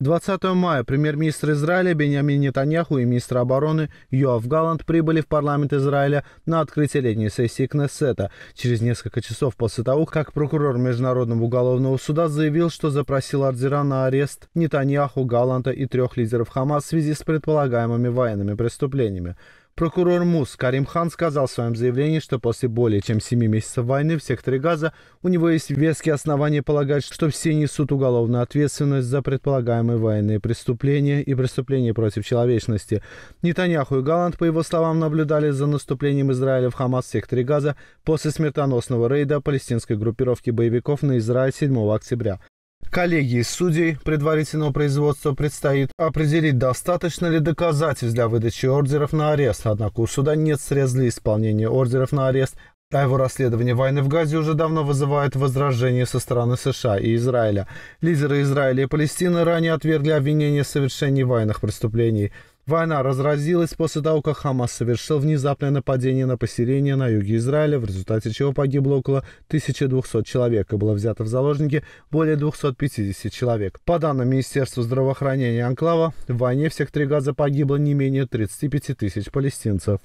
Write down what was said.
20 мая премьер-министр Израиля Беньямин Нетаньяху и министр обороны Йоав Галант прибыли в парламент Израиля на открытие летней сессии Кнессета через несколько часов после того, как прокурор Международного уголовного суда заявил, что запросил ордера на арест Нетаньяху, Галанта и трех лидеров Хамас в связи с предполагаемыми военными преступлениями. Прокурор МУС Карим Хан сказал в своем заявлении, что после более чем 7 месяцев войны в секторе Газа у него есть веские основания полагать, что все несут уголовную ответственность за предполагаемые военные преступления и преступления против человечности. Нетаньяху и Галант, по его словам, наблюдали за наступлением Израиля в Хамас в секторе Газа после смертоносного рейда палестинской группировки боевиков на Израиль 7 октября. Коллегии судей предварительного производства предстоит определить, достаточно ли доказательств для выдачи ордеров на арест. Однако у суда нет средств для исполнения ордеров на арест, а его расследование войны в Газе уже давно вызывает возражения со стороны США и Израиля. Лидеры Израиля и Палестины ранее отвергли обвинения в совершении военных преступлений – Война разразилась после того, как Хамас совершил внезапное нападение на поселение на юге Израиля, в результате чего погибло около 1200 человек и было взято в заложники более 250 человек. По данным Министерства здравоохранения Анклава, в войне в секторе Газа погибло не менее 35 тысяч палестинцев.